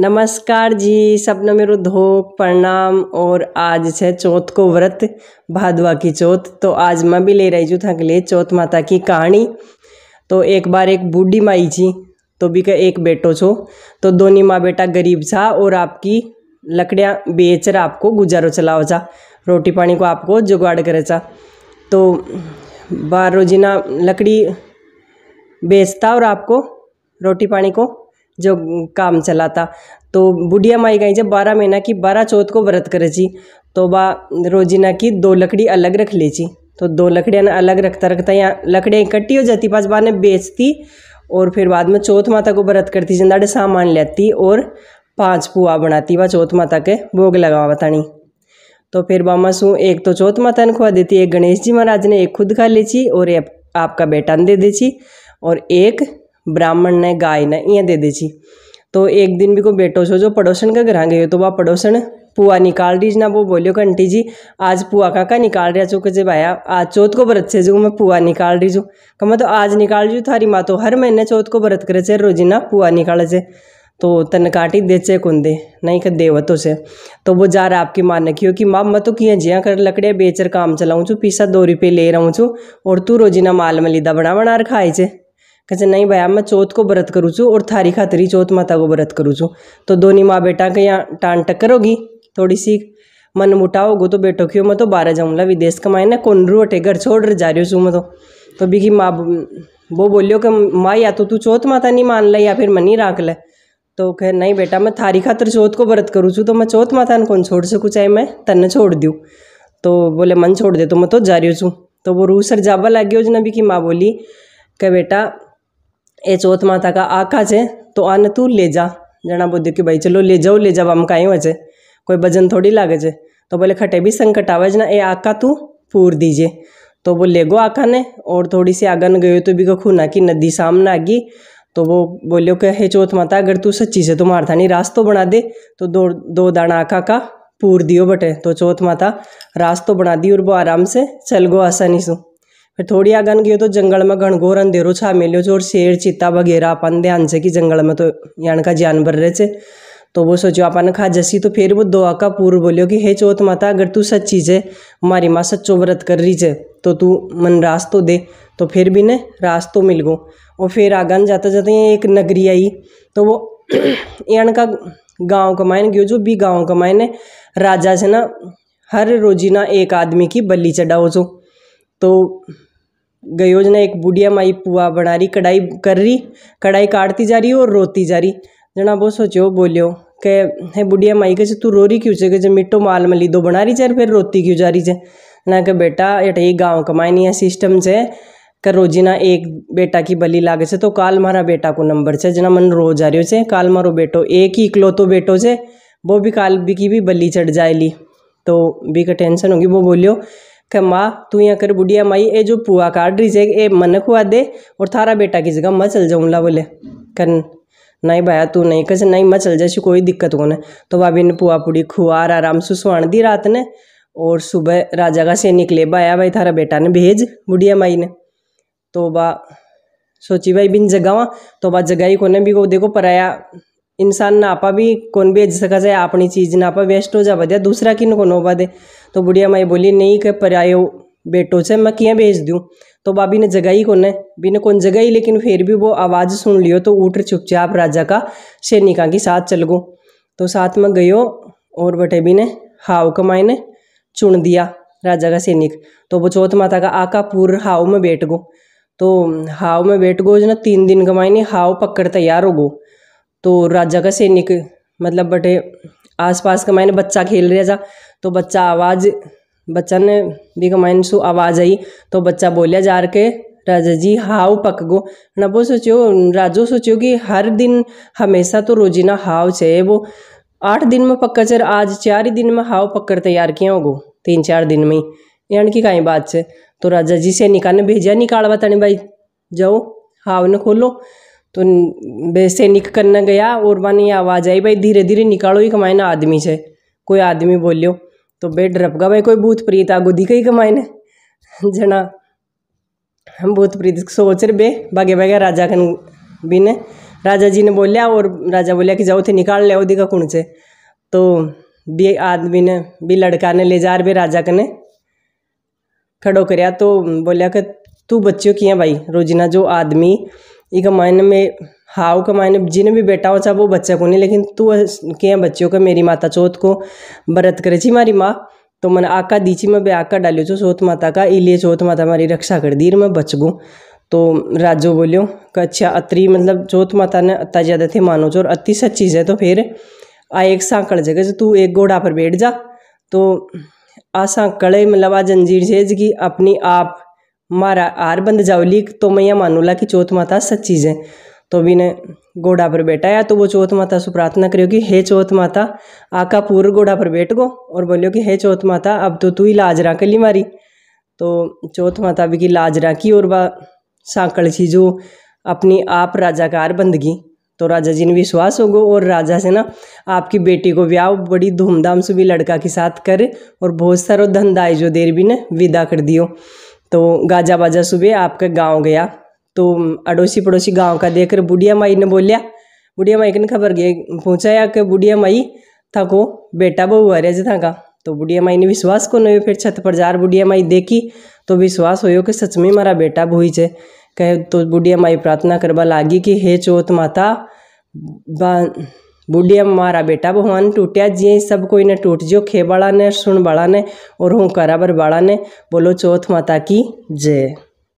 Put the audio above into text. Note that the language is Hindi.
नमस्कार जी सपना मेरो धोख प्रणाम और आज है चौथ को व्रत भादवा की चौथ तो आज मैं भी ले रही हूँ थकले चौथ माता की कहानी तो एक बार एक बूढ़ी माई जी तो भी का एक बेटो छो तो दोनों माँ बेटा गरीब था और आपकी लकड़ियाँ बेच रहा आपको गुजारो चलाओ जा रोटी पानी को आपको जुगाड़ करे जा तो बारह रोजिना लकड़ी बेचता और आपको रोटी पानी को जो काम चला था तो बुढ़िया माई गई जब बारह महीना की बारह चौथ को व्रत करे जी तो बा रोजीना की दो लकड़ी अलग रख ले जी तो दो लकड़ियाँ ने अलग रखता रखता यहाँ लकड़ियाँ इकट्ठी हो जाती पास बाद में बेचती और फिर बाद में चौथ माता को व्रत करती डे सामान लेती और पांच पुआ बनाती वह चौथ माता के भोग लगावा तानी तो फिर बामा सू एक तो चौथ माता ने खुआ देती एक गणेश जी महाराज ने एक खुद खा लीची और आपका बेटा ने दे दीची और एक ब्राह्मण ने गाय ने इं दे दी तो एक दिन भी को बेटो छो जो पड़ोसन का घर गए तो वह पड़ोसन पुआ निकाल रही ना वो बोलियो कंटी आंटी जी आज पुआ काका निकाल रहा चो कि भाया आज चौथ को व्रत से जो मैं पुआ निकाल रही छू कम मैं तो आज निकाल रही थारी माँ तो हर महीने चौथ को व्रत करे रोजिना पुआ निकाल से तो तन काटी दे चे कुंदे नहीं कर देव से तो वो जा रहा आपकी माँ ने क्यों कि माँ मैं तो किया जिया कर लकड़िया बेचर काम चलाऊँ छू पीसा दो रुपये ले रहा हूँ छू और तू रोजिना माल मलिदा बना बना रखा है कहते नहीं भैया मैं चौथ को व्रत करूँ વ્રત और थारी खातरी ही चौथ माता को व्रत करूँ છું तो दोनों माँ बेटा के यहाँ टान टक्कर होगी थोड़ी सी मन मुटा होगो तो बेटो क्यों मैं तो बारह जाऊँगा विदेश कमाए कौन रू अटे घर छोड़ जा रही हूँ मैं तो तो भी की माँ वो बोलियो कि माँ या तो तू चौथ माता नहीं मान ला या फिर मन ही राख ले तो कह नहीं बेटा मैं थारी खातर चौथ को व्रत करूँ छूँ तो मैं चौथ माता ने कौन छोड़ सकूँ चाहे मैं तन छोड़ दूँ तो बोले मन छोड़ दे तो मैं तो जा रही हूँ तो वो रूसर जाबा लग गया जिन्हें भी की माँ बोली कह बेटा ए चौथ माता का आका छे तो आने तू ले जा जना बोध कि भाई चलो ले जाओ ले जाओ आम कहीं है कोई वजन थोड़ी लागे जे तो बोले खटे भी संकट आवाज ना ए आका तू पूर दीजे तो वो ले गो आका ने और थोड़ी सी आगन गयो तो भी खूना की नदी सामने आ गई तो वो बोलियो कि हे चौथ माता अगर तू सच्ची से तुम्हारा तो नहीं रास्तो बना दे तो दो दो दाना आका का पूर दियो बटे तो चौथ माता रास्तो बना दी और वो आराम से चल गो आसानी सू फिर थोड़ी आगन गयो तो जंगल में घनघोर अंधेरो छा मिलो जो और शेर चीता वगैरह अपन ध्यान से कि जंगल में तो यहाँ का जानवर रहे थे तो वो सोचो अपन खा जसी तो फिर वो दुआ का पूर्व बोलियो कि हे चौथ माता अगर तू सच्ची छे मारी माँ सच्चो व्रत कर रही है तो तू मन तो दे तो फिर भी रास तो मिल गो और फिर आगन जाते जाते एक नगरी आई तो वो यहाँ का गाँव का मायन गयो जो भी गाँव का मायन राजा से ना हर रोजी ना एक आदमी की बल्ली चढ़ाओ जो तो गयोज ने एक बुढ़िया माई पुआ बना रही कढ़ाई कर रही कढ़ाई काटती जा रही और रोती जा रही जना वो सोचो बोलियो के हे बुढ़िया माई कह तू रो रही क्यों छे जे मिट्टो माल मली दो बना रही छे फिर रोती क्यों जा रही छे ना कह बेटा अट ये गाँव कमाई है सिस्टम छे कर रोजिना एक बेटा की बलि लागे छे तो काल मारा बेटा को नंबर छे जना मन रो जा रही छे काल मारो बेटो एक ही इकलौतो बेटो छे वो भी काल भी की भी बलि चढ़ जाएली तो भी का टेंशन होगी वो बोलियो कि माँ तू यहाँ कर बुढ़िया माई ए जो पुआ काट रही है ए मन खुआ दे और थारा बेटा की जगह मैं चल जाऊँगा बोले कर नहीं भाया तू नहीं कस नहीं मैं चल जाऊँ कोई दिक्कत को ना तो भाभी ने पुआ पुड़ी खुआर आराम से सुहान दी रात ने और सुबह राजा का से निकले भाया भाई थारा बेटा ने भेज बुढ़िया माई ने तो बा सोची भाई बिन जगावा तो बा जगाई कोने भी को देखो पराया आपा भी कौन કોણ सका जाए अपनी चीज ना आपा वेस्ट हो जा बदया दूसरा किन को नो बदे तो बुढ़िया माई बोली नहीं पर आयो बेटो से मैं क्या भेज दूँ तो बाबी ने जगाई कौन है बिना कौन जगाई लेकिन फिर भी वो आवाज़ सुन लियो तो उठ चुपचाप राजा का सैनिका के साथ चल गो तो साथ में गयो और बटे भी ने हाव कमाई ने चुन दिया राजा का सैनिक तो वो चौथ माता का आका पूर हाव में बैठ गो तो हाव में बैठ गो जो ना तीन दिन का ने हाव पकड़ तैयार हो गो तो राजा का सैनिक मतलब बटे आसपास का मायने बच्चा खेल रहा जा तो बच्चा आवाज़ बच्चा ने भी मायने सो आवाज़ आई तो बच्चा बोलिया जा के राजा जी हाव पक गो ना वो सोचो राजो सोचो कि हर दिन हमेशा तो रोजीना हाव छे वो आठ दिन में पक्का चर आज चार ही दिन में हाव पक्कर तैयार किया होगो तीन चार दिन में ही यानी कि कहीं बात से तो राजा जी से निकालने ने भेजा निकालवा तने भाई जाओ हाव ने खोलो तो सैनिक करना गया और वहाँ आवाज़ आई भाई धीरे धीरे निकालो ही कमाए ना आदमी से कोई आदमी बोलियो तो बे डरपगा भाई कोई भूत प्रीत आगो दिख ही कमाए ने जना हम भूत प्रीत सोच रहे बे भागे भागे राजा कन भी ने राजा जी ने बोलिया और राजा बोलिया कि जाओ थे निकाल लिया दिखा कौन से तो भी आदमी ने भी लड़का ने ले जा रहे राजा कने खड़ो कर तो बोलिया कि तू बच्चों की है भाई रोजिना जो आदमी ई का मायने में हाउ का मायने जिन्हें भी बेटा हो चाहे वो बच्चा को नहीं लेकिन तू के बच्चों का मेरी माता चौथ को व्रत करे छी मारी माँ तो मैंने आका दीची में बे आका डालियो छो चौथ माता का इलिए चौथ माता मारी रक्षा कर दी मैं बच गूँ तो राजो बोलियो कि अच्छा अतरी मतलब चौथ माता ने अत्ता ज़्यादा थे मानो चो और अति सच्ची है तो फिर आ एक सांकड़ जगह से तू एक घोड़ा पर बैठ जा तो आ सांकड़े मतलब आ जंजीर से कि अपनी आप મારા आर बंद जाओ लीक तो मानू ला कि चौथ माता सच्चीज है तो भी ने घोड़ा पर बैठा या तो वो चौथ माता से प्रार्थना करियो कि हे चौथ माता आका पूर्व घोड़ा पर बैठ गो और बोलियो कि हे चौथ माता अब तो तू ही लाजरा कली मारी तो चौथ माता भी की लाजरा की और वह सांकड़ सी जो अपनी आप राजा का आर बंदगी तो राजा जी ने विश्वास होगो और राजा से ना आपकी बेटी को ब्याह बड़ी धूमधाम से भी लड़का के साथ कर और बहुत सारो धन जो देर भी ने विदा कर दियो तो गाजा बाजा सुबह आपका गाँव गया तो अड़ोसी पड़ोसी गाँव का देखकर बुढ़िया माई ने बोलिया बुढ़िया माई ने खबर गई पूछाया कि बुढ़िया माई था को बेटा बहू आ रहा था का तो बुढ़िया माई ने विश्वास को नहीं फिर छत पर जार बुढ़िया माई देखी तो विश्वास हो कि सच में मारा बेटा बहू छे कहे तो बुढ़िया माई प्रार्थना करवा लागी कि हे चोत माता बूढ़ी मारा बेटा भगवान टूटिया जी सब कोई ने टूट जो खे ने सुन बड़ा ने और हूँ करा बर बड़ा ने बोलो चौथ माता की जय